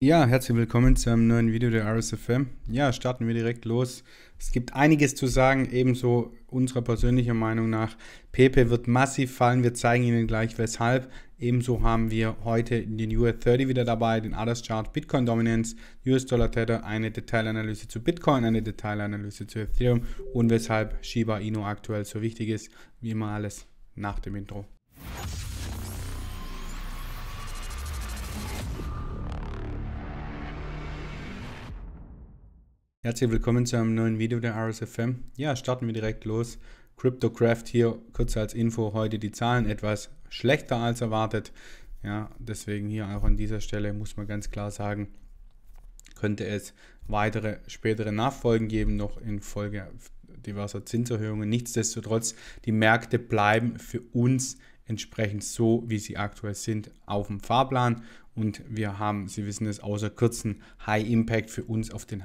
Ja, herzlich willkommen zu einem neuen Video der RSFM. Ja, starten wir direkt los. Es gibt einiges zu sagen, ebenso unserer persönlichen Meinung nach. Pepe wird massiv fallen, wir zeigen Ihnen gleich weshalb. Ebenso haben wir heute den US30 wieder dabei, den Others Chart, Bitcoin Dominance, US Dollar Tether, eine Detailanalyse zu Bitcoin, eine Detailanalyse zu Ethereum und weshalb Shiba Inu aktuell so wichtig ist. Wie immer alles nach dem Intro. Herzlich willkommen zu einem neuen Video der RSFM. Ja, starten wir direkt los. CryptoCraft hier kurz als Info heute die Zahlen etwas schlechter als erwartet. Ja, deswegen hier auch an dieser Stelle muss man ganz klar sagen, könnte es weitere spätere Nachfolgen geben, noch infolge diverser Zinserhöhungen. Nichtsdestotrotz, die Märkte bleiben für uns entsprechend so, wie sie aktuell sind, auf dem Fahrplan. Und wir haben, Sie wissen es, außer kurzen High Impact für uns auf den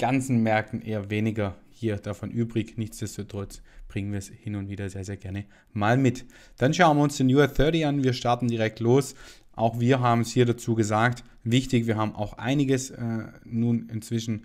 ganzen Märkten eher weniger hier davon übrig. Nichtsdestotrotz bringen wir es hin und wieder sehr, sehr gerne mal mit. Dann schauen wir uns den UR30 an. Wir starten direkt los. Auch wir haben es hier dazu gesagt. Wichtig, wir haben auch einiges äh, nun inzwischen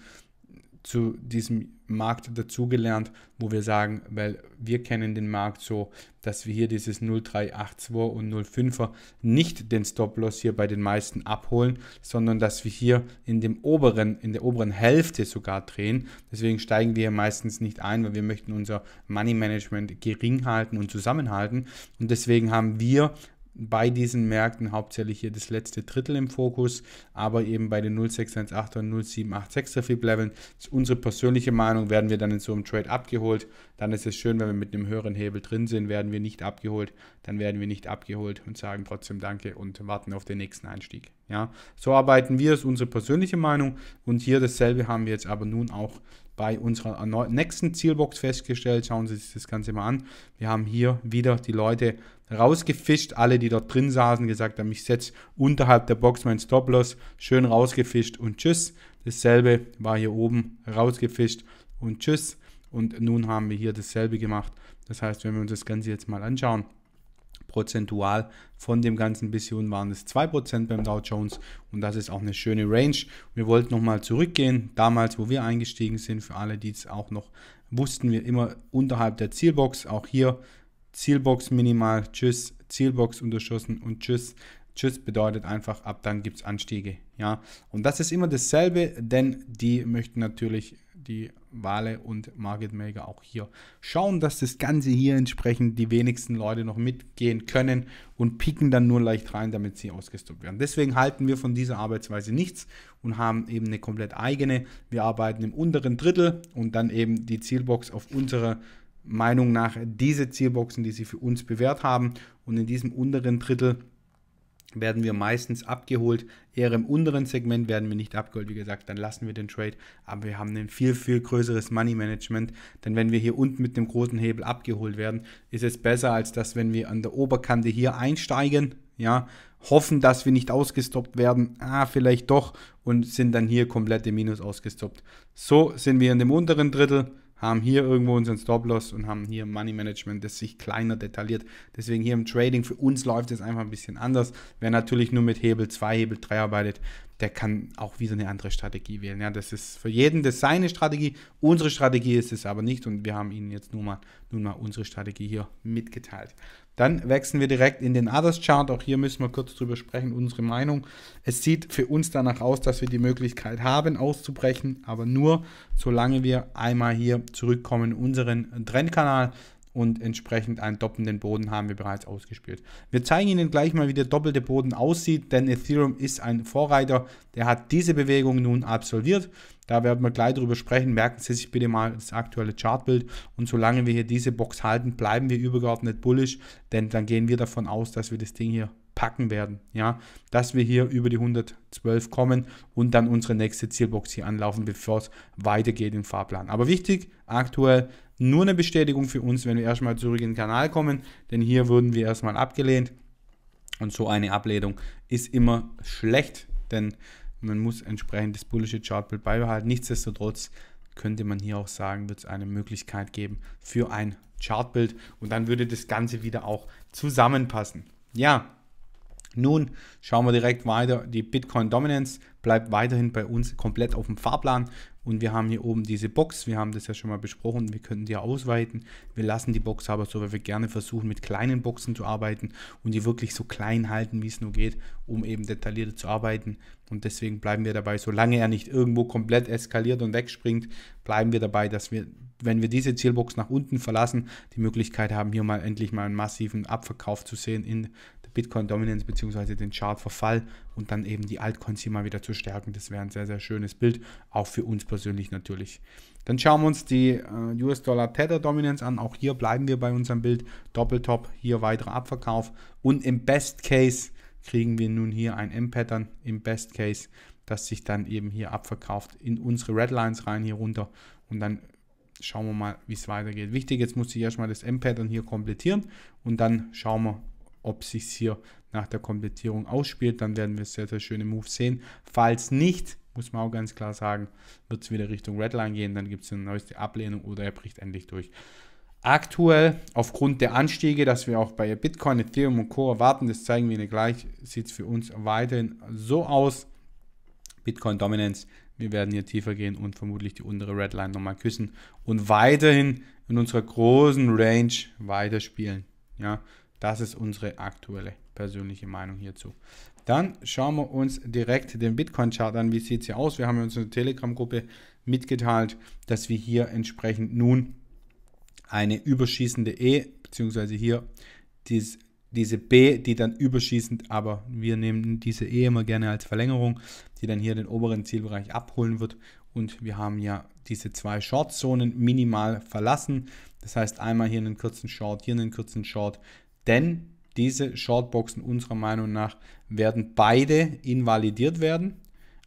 zu diesem Markt dazugelernt, wo wir sagen, weil wir kennen den Markt so, dass wir hier dieses 0382 und 05er nicht den Stop-Loss hier bei den meisten abholen, sondern dass wir hier in dem oberen, in der oberen Hälfte sogar drehen. Deswegen steigen wir hier meistens nicht ein, weil wir möchten unser Money Management gering halten und zusammenhalten. Und deswegen haben wir bei diesen Märkten hauptsächlich hier das letzte Drittel im Fokus, aber eben bei den 0618er und 0786er Fib-Leveln ist unsere persönliche Meinung, werden wir dann in so einem Trade abgeholt, dann ist es schön, wenn wir mit einem höheren Hebel drin sind, werden wir nicht abgeholt, dann werden wir nicht abgeholt und sagen trotzdem Danke und warten auf den nächsten Einstieg. Ja, so arbeiten wir, ist unsere persönliche Meinung und hier dasselbe haben wir jetzt aber nun auch bei unserer nächsten Zielbox festgestellt. Schauen Sie sich das Ganze mal an. Wir haben hier wieder die Leute rausgefischt, alle, die dort drin saßen, gesagt haben, ich setze unterhalb der Box meinen Stop-Loss, schön rausgefischt und tschüss. Dasselbe war hier oben rausgefischt und tschüss. Und nun haben wir hier dasselbe gemacht. Das heißt, wenn wir uns das Ganze jetzt mal anschauen, prozentual von dem ganzen bisschen waren es 2% beim Dow Jones und das ist auch eine schöne Range. Wir wollten nochmal zurückgehen, damals wo wir eingestiegen sind, für alle, die es auch noch wussten, wir immer unterhalb der Zielbox, auch hier Zielbox minimal, tschüss, Zielbox unterschossen und tschüss. Tschüss bedeutet einfach, ab dann gibt es Anstiege. Ja? Und das ist immer dasselbe, denn die möchten natürlich die Wale und Market Maker auch hier schauen, dass das Ganze hier entsprechend die wenigsten Leute noch mitgehen können und picken dann nur leicht rein, damit sie ausgestoppt werden. Deswegen halten wir von dieser Arbeitsweise nichts und haben eben eine komplett eigene. Wir arbeiten im unteren Drittel und dann eben die Zielbox auf unserer Meinung nach diese Zielboxen, die sie für uns bewährt haben. Und in diesem unteren Drittel werden wir meistens abgeholt. Eher im unteren Segment werden wir nicht abgeholt. Wie gesagt, dann lassen wir den Trade. Aber wir haben ein viel, viel größeres Money Management. Denn wenn wir hier unten mit dem großen Hebel abgeholt werden, ist es besser, als dass, wenn wir an der Oberkante hier einsteigen, ja, hoffen, dass wir nicht ausgestoppt werden. Ah, vielleicht doch. Und sind dann hier komplett im Minus ausgestoppt. So sind wir in dem unteren Drittel haben hier irgendwo unseren Stop-Loss und haben hier Money Management, das sich kleiner detailliert. Deswegen hier im Trading, für uns läuft es einfach ein bisschen anders. Wer natürlich nur mit Hebel 2, Hebel 3 arbeitet, der kann auch wieder eine andere Strategie wählen. Ja, das ist für jeden das seine Strategie. Unsere Strategie ist es aber nicht und wir haben Ihnen jetzt nur mal, nun mal unsere Strategie hier mitgeteilt. Dann wechseln wir direkt in den Others Chart. Auch hier müssen wir kurz drüber sprechen, unsere Meinung. Es sieht für uns danach aus, dass wir die Möglichkeit haben, auszubrechen, aber nur solange wir einmal hier zurückkommen unseren Trendkanal und entsprechend einen doppelten Boden haben wir bereits ausgespielt. Wir zeigen Ihnen gleich mal, wie der doppelte Boden aussieht, denn Ethereum ist ein Vorreiter, der hat diese Bewegung nun absolviert. Da werden wir gleich drüber sprechen. Merken Sie sich bitte mal das aktuelle Chartbild. Und solange wir hier diese Box halten, bleiben wir übergeordnet bullish, denn dann gehen wir davon aus, dass wir das Ding hier packen werden, ja, dass wir hier über die 112 kommen und dann unsere nächste Zielbox hier anlaufen, bevor es weitergeht im Fahrplan. Aber wichtig, aktuell nur eine Bestätigung für uns, wenn wir erstmal zurück in den Kanal kommen, denn hier würden wir erstmal abgelehnt und so eine Ablehnung ist immer schlecht, denn man muss entsprechend das bullische Chartbild beibehalten. Nichtsdestotrotz könnte man hier auch sagen, wird es eine Möglichkeit geben für ein Chartbild und dann würde das Ganze wieder auch zusammenpassen. Ja, nun schauen wir direkt weiter. Die Bitcoin Dominance bleibt weiterhin bei uns komplett auf dem Fahrplan. Und wir haben hier oben diese Box. Wir haben das ja schon mal besprochen. Wir könnten die ausweiten. Wir lassen die Box aber so, weil wir gerne versuchen, mit kleinen Boxen zu arbeiten und die wirklich so klein halten, wie es nur geht, um eben detaillierter zu arbeiten. Und deswegen bleiben wir dabei, solange er nicht irgendwo komplett eskaliert und wegspringt, bleiben wir dabei, dass wir wenn wir diese Zielbox nach unten verlassen, die Möglichkeit haben, hier mal endlich mal einen massiven Abverkauf zu sehen in Bitcoin Dominance bzw. den Chartverfall und dann eben die Altcoins hier mal wieder zu stärken. Das wäre ein sehr, sehr schönes Bild, auch für uns persönlich natürlich. Dann schauen wir uns die äh, US-Dollar Tether Dominance an. Auch hier bleiben wir bei unserem Bild. Doppeltop, hier weiterer Abverkauf. Und im Best Case kriegen wir nun hier ein M-Pattern im Best Case, das sich dann eben hier abverkauft in unsere Redlines rein hier runter. Und dann schauen wir mal, wie es weitergeht. Wichtig, jetzt muss ich erstmal das M-Pattern hier komplettieren und dann schauen wir, ob sich hier nach der Komplettierung ausspielt. Dann werden wir sehr, sehr schöne Moves sehen. Falls nicht, muss man auch ganz klar sagen, wird es wieder Richtung Redline gehen. Dann gibt es eine neueste Ablehnung oder er bricht endlich durch. Aktuell, aufgrund der Anstiege, dass wir auch bei Bitcoin, Ethereum und Co. erwarten, das zeigen wir Ihnen gleich, sieht es für uns weiterhin so aus. Bitcoin Dominance, wir werden hier tiefer gehen und vermutlich die untere Redline nochmal küssen und weiterhin in unserer großen Range weiterspielen. Ja, das ist unsere aktuelle persönliche Meinung hierzu. Dann schauen wir uns direkt den Bitcoin-Chart an. Wie sieht es hier aus? Wir haben uns in der Telegram-Gruppe mitgeteilt, dass wir hier entsprechend nun eine überschießende E, beziehungsweise hier dies, diese B, die dann überschießend, aber wir nehmen diese E immer gerne als Verlängerung, die dann hier den oberen Zielbereich abholen wird. Und wir haben ja diese zwei Short-Zonen minimal verlassen. Das heißt, einmal hier einen kurzen Short, hier einen kurzen Short, denn diese Shortboxen unserer Meinung nach werden beide invalidiert werden.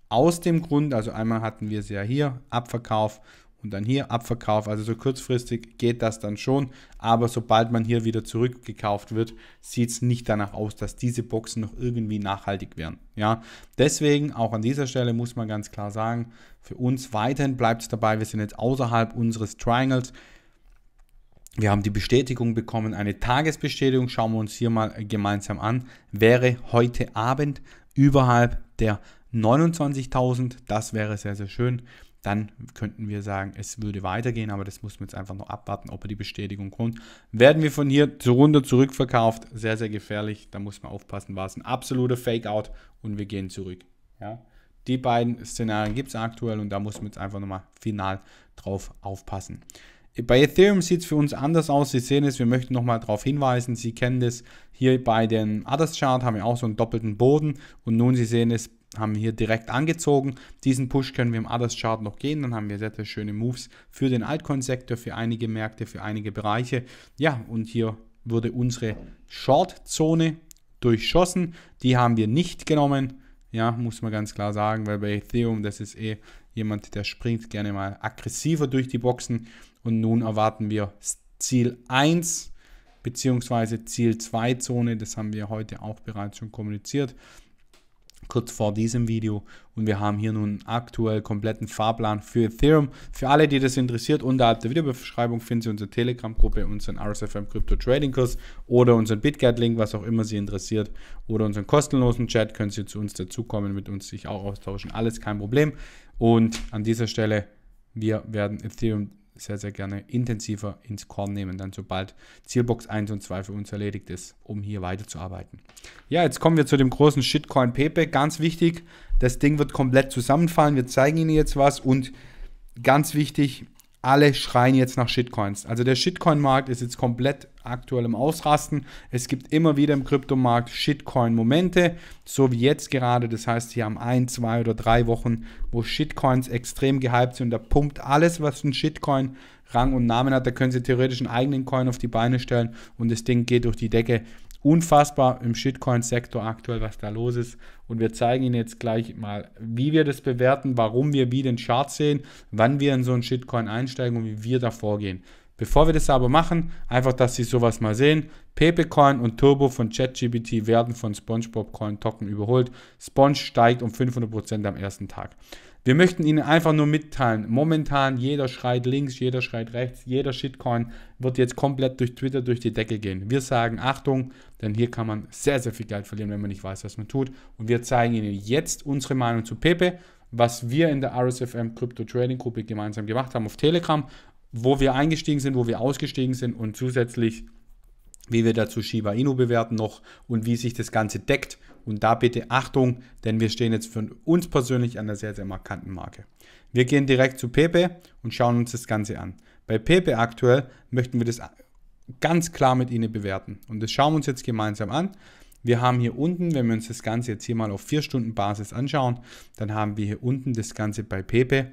Aus dem Grund, also einmal hatten wir es ja hier, Abverkauf und dann hier Abverkauf. Also so kurzfristig geht das dann schon, aber sobald man hier wieder zurückgekauft wird, sieht es nicht danach aus, dass diese Boxen noch irgendwie nachhaltig wären. Ja, deswegen auch an dieser Stelle muss man ganz klar sagen, für uns weiterhin bleibt es dabei, wir sind jetzt außerhalb unseres Triangles. Wir haben die Bestätigung bekommen, eine Tagesbestätigung, schauen wir uns hier mal gemeinsam an, wäre heute Abend überhalb der 29.000. Das wäre sehr, sehr schön. Dann könnten wir sagen, es würde weitergehen, aber das muss man jetzt einfach noch abwarten, ob er die Bestätigung kommt. Werden wir von hier zur Runde zurückverkauft, sehr, sehr gefährlich. Da muss man aufpassen, war es ein absoluter Fake-Out und wir gehen zurück. Ja? Die beiden Szenarien gibt es aktuell und da muss man jetzt einfach nochmal final drauf aufpassen. Bei Ethereum sieht es für uns anders aus. Sie sehen es, wir möchten nochmal darauf hinweisen. Sie kennen das hier bei den Others Chart, haben wir auch so einen doppelten Boden. Und nun, Sie sehen es, haben wir hier direkt angezogen. Diesen Push können wir im Others Chart noch gehen. Dann haben wir sehr, sehr schöne Moves für den Altcoin-Sektor, für einige Märkte, für einige Bereiche. Ja, und hier wurde unsere Short-Zone durchschossen. Die haben wir nicht genommen. Ja, muss man ganz klar sagen, weil bei Ethereum, das ist eh jemand, der springt gerne mal aggressiver durch die Boxen. Und nun erwarten wir Ziel 1 bzw. Ziel 2 Zone. Das haben wir heute auch bereits schon kommuniziert, kurz vor diesem Video. Und wir haben hier nun aktuell kompletten Fahrplan für Ethereum. Für alle, die das interessiert, unterhalb der Videobeschreibung finden Sie unsere Telegram-Gruppe, unseren RSFM Crypto Trading Kurs oder unseren BitGet-Link, was auch immer Sie interessiert, oder unseren kostenlosen Chat. Können Sie zu uns dazukommen, mit uns sich auch austauschen. Alles kein Problem. Und an dieser Stelle, wir werden Ethereum sehr, sehr gerne intensiver ins Korn nehmen, dann sobald Zielbox 1 und 2 für uns erledigt ist, um hier weiterzuarbeiten. Ja, jetzt kommen wir zu dem großen Shitcoin Pepe. Ganz wichtig, das Ding wird komplett zusammenfallen. Wir zeigen Ihnen jetzt was und ganz wichtig, alle schreien jetzt nach Shitcoins. Also der Shitcoin-Markt ist jetzt komplett aktuell im Ausrasten. Es gibt immer wieder im Kryptomarkt Shitcoin-Momente, so wie jetzt gerade. Das heißt, hier haben ein, zwei oder drei Wochen, wo Shitcoins extrem gehypt sind. Da pumpt alles, was ein Shitcoin Rang und Namen hat. Da können sie theoretisch einen eigenen Coin auf die Beine stellen und das Ding geht durch die Decke unfassbar im Shitcoin-Sektor aktuell, was da los ist. Und wir zeigen Ihnen jetzt gleich mal, wie wir das bewerten, warum wir wie den Chart sehen, wann wir in so einen Shitcoin einsteigen und wie wir da vorgehen. Bevor wir das aber machen, einfach, dass Sie sowas mal sehen. Pepecoin und Turbo von ChatGPT werden von SpongeBob Coin Token überholt. Sponge steigt um 500% am ersten Tag. Wir möchten Ihnen einfach nur mitteilen, momentan jeder schreit links, jeder schreit rechts, jeder Shitcoin wird jetzt komplett durch Twitter durch die Decke gehen. Wir sagen Achtung, denn hier kann man sehr, sehr viel Geld verlieren, wenn man nicht weiß, was man tut. Und wir zeigen Ihnen jetzt unsere Meinung zu Pepe, was wir in der RSFM Crypto Trading Gruppe gemeinsam gemacht haben auf Telegram, wo wir eingestiegen sind, wo wir ausgestiegen sind und zusätzlich wie wir dazu Shiba Inu bewerten noch und wie sich das Ganze deckt. Und da bitte Achtung, denn wir stehen jetzt für uns persönlich an einer sehr, sehr markanten Marke. Wir gehen direkt zu Pepe und schauen uns das Ganze an. Bei Pepe aktuell möchten wir das ganz klar mit Ihnen bewerten. Und das schauen wir uns jetzt gemeinsam an. Wir haben hier unten, wenn wir uns das Ganze jetzt hier mal auf 4 Stunden Basis anschauen, dann haben wir hier unten das Ganze bei Pepe,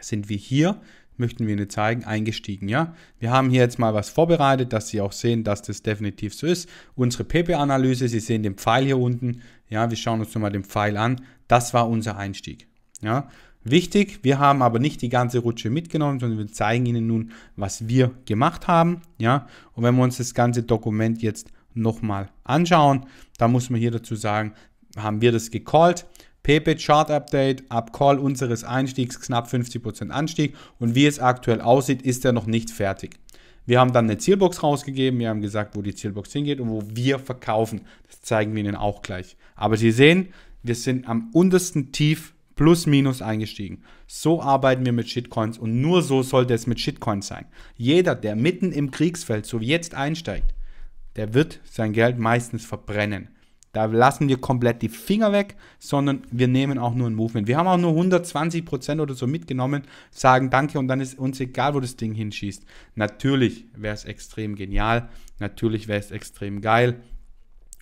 sind wir hier möchten wir Ihnen zeigen, eingestiegen. Ja? Wir haben hier jetzt mal was vorbereitet, dass Sie auch sehen, dass das definitiv so ist. Unsere PP-Analyse, Sie sehen den Pfeil hier unten. Ja, wir schauen uns nochmal den Pfeil an. Das war unser Einstieg. Ja? Wichtig, wir haben aber nicht die ganze Rutsche mitgenommen, sondern wir zeigen Ihnen nun, was wir gemacht haben. Ja? Und wenn wir uns das ganze Dokument jetzt nochmal anschauen, dann muss man hier dazu sagen, haben wir das gecallt. PPIT Chart Update, ab Call unseres Einstiegs knapp 50% Anstieg und wie es aktuell aussieht, ist er noch nicht fertig. Wir haben dann eine Zielbox rausgegeben, wir haben gesagt, wo die Zielbox hingeht und wo wir verkaufen. Das zeigen wir Ihnen auch gleich. Aber Sie sehen, wir sind am untersten Tief plus minus eingestiegen. So arbeiten wir mit Shitcoins und nur so sollte es mit Shitcoins sein. Jeder, der mitten im Kriegsfeld so wie jetzt einsteigt, der wird sein Geld meistens verbrennen. Da lassen wir komplett die Finger weg, sondern wir nehmen auch nur ein Movement. Wir haben auch nur 120% oder so mitgenommen, sagen Danke und dann ist uns egal, wo das Ding hinschießt. Natürlich wäre es extrem genial, natürlich wäre es extrem geil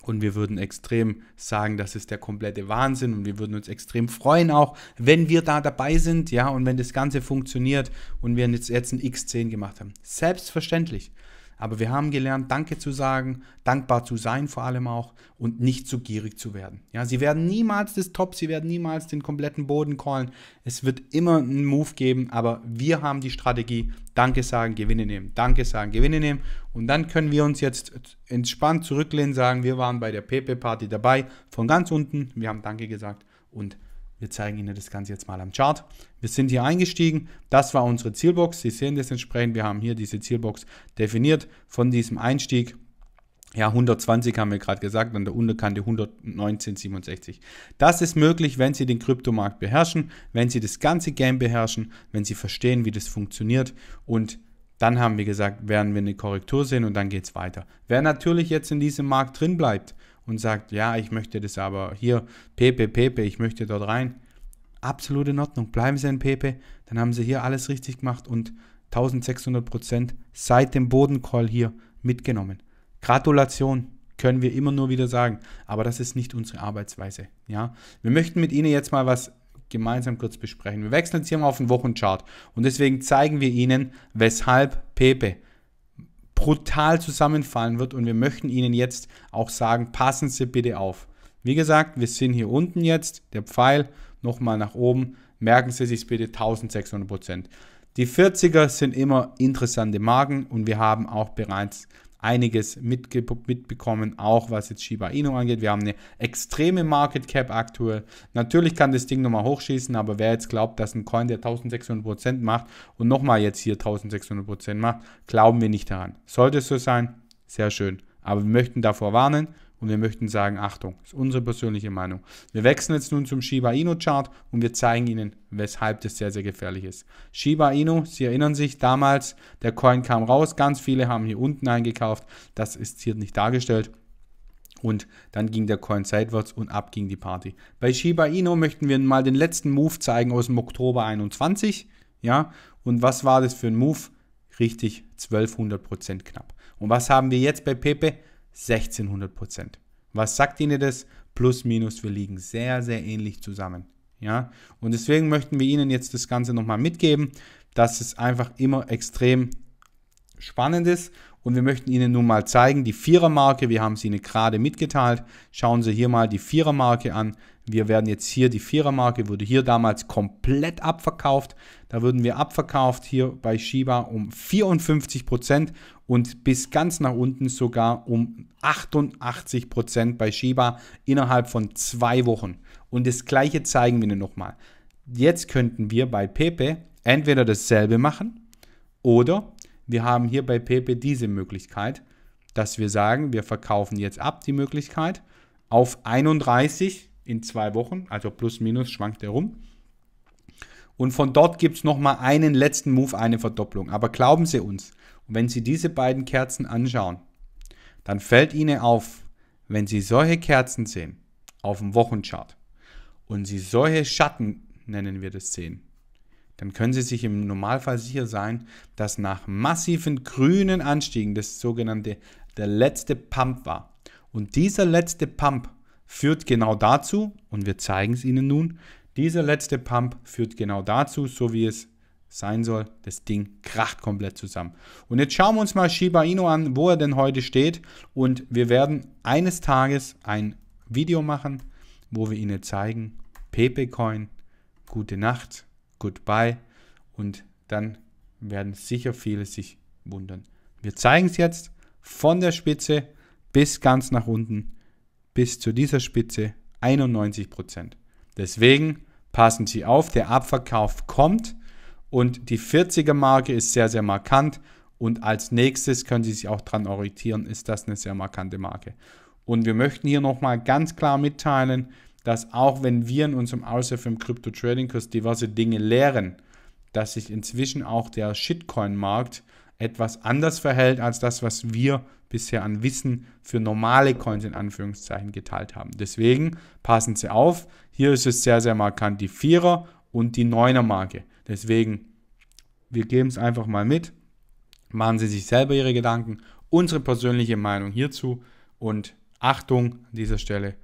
und wir würden extrem sagen, das ist der komplette Wahnsinn und wir würden uns extrem freuen auch, wenn wir da dabei sind, ja, und wenn das Ganze funktioniert und wir jetzt, jetzt ein X10 gemacht haben. Selbstverständlich. Aber wir haben gelernt, Danke zu sagen, dankbar zu sein vor allem auch und nicht zu gierig zu werden. Ja, sie werden niemals das Top, sie werden niemals den kompletten Boden callen. Es wird immer einen Move geben, aber wir haben die Strategie, Danke sagen, Gewinne nehmen, Danke sagen, Gewinne nehmen. Und dann können wir uns jetzt entspannt zurücklehnen, sagen, wir waren bei der PP-Party dabei, von ganz unten, wir haben Danke gesagt und wir zeigen Ihnen das Ganze jetzt mal am Chart. Wir sind hier eingestiegen. Das war unsere Zielbox. Sie sehen das entsprechend. Wir haben hier diese Zielbox definiert von diesem Einstieg. Ja, 120 haben wir gerade gesagt, an der Unterkante 119,67. Das ist möglich, wenn Sie den Kryptomarkt beherrschen, wenn Sie das ganze Game beherrschen, wenn Sie verstehen, wie das funktioniert und dann haben wir gesagt, werden wir eine Korrektur sehen und dann geht es weiter. Wer natürlich jetzt in diesem Markt drin bleibt, und sagt, ja, ich möchte das aber hier, Pepe, Pepe, ich möchte dort rein. Absolut in Ordnung, bleiben Sie in Pepe, dann haben Sie hier alles richtig gemacht und 1600 Prozent seit dem Bodencall hier mitgenommen. Gratulation, können wir immer nur wieder sagen, aber das ist nicht unsere Arbeitsweise. Ja? Wir möchten mit Ihnen jetzt mal was gemeinsam kurz besprechen. Wir wechseln jetzt hier mal auf den Wochenchart und deswegen zeigen wir Ihnen, weshalb Pepe brutal zusammenfallen wird und wir möchten Ihnen jetzt auch sagen, passen Sie bitte auf. Wie gesagt, wir sind hier unten jetzt, der Pfeil nochmal nach oben, merken Sie sich bitte 1600 Prozent. Die 40er sind immer interessante Marken und wir haben auch bereits einiges mitge mitbekommen, auch was jetzt Shiba Inu angeht. Wir haben eine extreme Market Cap aktuell. Natürlich kann das Ding nochmal hochschießen, aber wer jetzt glaubt, dass ein Coin, der 1600% macht und nochmal jetzt hier 1600% macht, glauben wir nicht daran. Sollte es so sein, sehr schön. Aber wir möchten davor warnen, und wir möchten sagen, Achtung, ist unsere persönliche Meinung. Wir wechseln jetzt nun zum Shiba Inu Chart und wir zeigen Ihnen, weshalb das sehr, sehr gefährlich ist. Shiba Inu, Sie erinnern sich damals, der Coin kam raus, ganz viele haben hier unten eingekauft. Das ist hier nicht dargestellt. Und dann ging der Coin seitwärts und ab ging die Party. Bei Shiba Inu möchten wir mal den letzten Move zeigen aus dem Oktober 21. Ja, und was war das für ein Move? Richtig, 1200 knapp. Und was haben wir jetzt bei Pepe? 1600 Prozent. Was sagt Ihnen das? Plus, minus, wir liegen sehr, sehr ähnlich zusammen. Ja? Und deswegen möchten wir Ihnen jetzt das Ganze nochmal mitgeben, dass es einfach immer extrem spannend ist. Und wir möchten Ihnen nun mal zeigen, die Vierermarke, wir haben es Ihnen gerade mitgeteilt. Schauen Sie hier mal die Vierermarke an. Wir werden jetzt hier, die Vierermarke wurde hier damals komplett abverkauft. Da würden wir abverkauft hier bei Shiba um 54% Prozent und bis ganz nach unten sogar um 88% Prozent bei Shiba innerhalb von zwei Wochen. Und das gleiche zeigen wir Ihnen nochmal. Jetzt könnten wir bei Pepe entweder dasselbe machen oder wir haben hier bei Pepe diese Möglichkeit, dass wir sagen, wir verkaufen jetzt ab die Möglichkeit auf 31 in zwei Wochen, also plus minus schwankt er rum. Und von dort gibt es nochmal einen letzten Move, eine Verdopplung. Aber glauben Sie uns, und wenn Sie diese beiden Kerzen anschauen, dann fällt Ihnen auf, wenn Sie solche Kerzen sehen, auf dem Wochenchart, und Sie solche Schatten, nennen wir das, sehen, dann können Sie sich im Normalfall sicher sein, dass nach massiven grünen Anstiegen das sogenannte der letzte Pump war. Und dieser letzte Pump führt genau dazu, und wir zeigen es Ihnen nun, dieser letzte Pump führt genau dazu, so wie es sein soll. Das Ding kracht komplett zusammen. Und jetzt schauen wir uns mal Shiba Inu an, wo er denn heute steht. Und wir werden eines Tages ein Video machen, wo wir Ihnen zeigen, Pepecoin, gute Nacht, goodbye. Und dann werden sicher viele sich wundern. Wir zeigen es jetzt von der Spitze bis ganz nach unten, bis zu dieser Spitze 91%. Deswegen passen Sie auf, der Abverkauf kommt. Und die 40er Marke ist sehr, sehr markant. Und als nächstes können Sie sich auch daran orientieren, ist das eine sehr markante Marke. Und wir möchten hier nochmal ganz klar mitteilen, dass auch wenn wir in unserem Aushilfen Crypto Trading Kurs diverse Dinge lehren, dass sich inzwischen auch der Shitcoin-Markt etwas anders verhält als das, was wir bisher an Wissen für normale Coins in Anführungszeichen geteilt haben. Deswegen passen Sie auf, hier ist es sehr, sehr markant die 4er und die 9er Marke. Deswegen, wir geben es einfach mal mit. Machen Sie sich selber Ihre Gedanken. Unsere persönliche Meinung hierzu und Achtung an dieser Stelle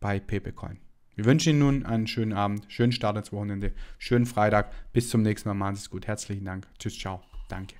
bei Pepecoin. Wir wünschen Ihnen nun einen schönen Abend, schönen Start ins Wochenende, schönen Freitag. Bis zum nächsten Mal. Machen Sie es gut. Herzlichen Dank. Tschüss, ciao. Danke.